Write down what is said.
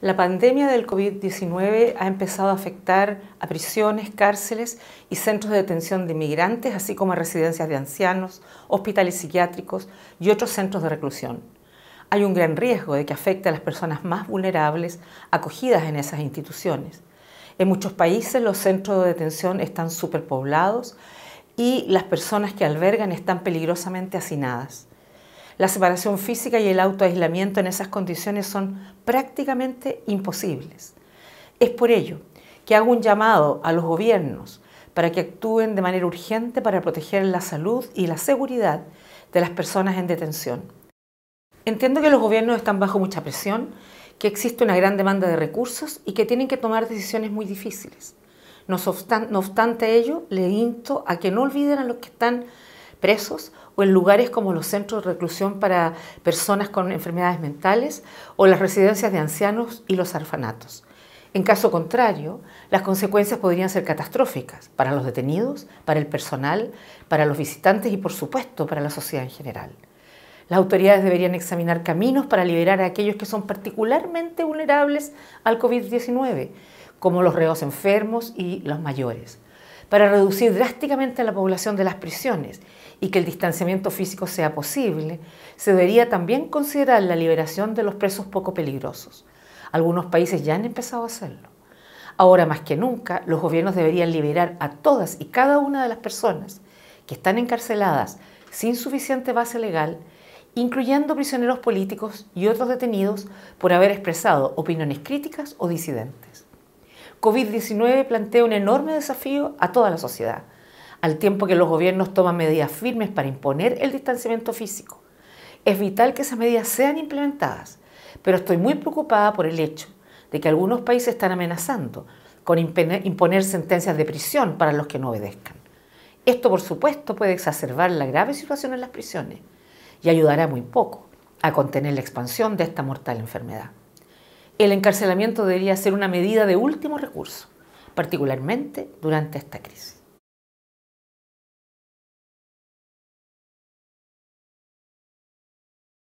La pandemia del COVID-19 ha empezado a afectar a prisiones, cárceles y centros de detención de inmigrantes, así como a residencias de ancianos, hospitales psiquiátricos y otros centros de reclusión. Hay un gran riesgo de que afecte a las personas más vulnerables acogidas en esas instituciones. En muchos países los centros de detención están superpoblados y las personas que albergan están peligrosamente hacinadas. La separación física y el autoaislamiento en esas condiciones son prácticamente imposibles. Es por ello que hago un llamado a los gobiernos para que actúen de manera urgente para proteger la salud y la seguridad de las personas en detención. Entiendo que los gobiernos están bajo mucha presión, que existe una gran demanda de recursos y que tienen que tomar decisiones muy difíciles. No obstante, ello, le insto a que no olviden a los que están presos o en lugares como los centros de reclusión para personas con enfermedades mentales o las residencias de ancianos y los orfanatos. En caso contrario, las consecuencias podrían ser catastróficas para los detenidos, para el personal, para los visitantes y, por supuesto, para la sociedad en general. Las autoridades deberían examinar caminos para liberar a aquellos que son particularmente vulnerables al COVID-19, como los reos enfermos y los mayores para reducir drásticamente la población de las prisiones y que el distanciamiento físico sea posible, se debería también considerar la liberación de los presos poco peligrosos. Algunos países ya han empezado a hacerlo. Ahora más que nunca, los gobiernos deberían liberar a todas y cada una de las personas que están encarceladas sin suficiente base legal, incluyendo prisioneros políticos y otros detenidos por haber expresado opiniones críticas o disidentes. COVID-19 plantea un enorme desafío a toda la sociedad, al tiempo que los gobiernos toman medidas firmes para imponer el distanciamiento físico. Es vital que esas medidas sean implementadas, pero estoy muy preocupada por el hecho de que algunos países están amenazando con imponer sentencias de prisión para los que no obedezcan. Esto, por supuesto, puede exacerbar la grave situación en las prisiones y ayudará muy poco a contener la expansión de esta mortal enfermedad el encarcelamiento debería ser una medida de último recurso, particularmente durante esta crisis.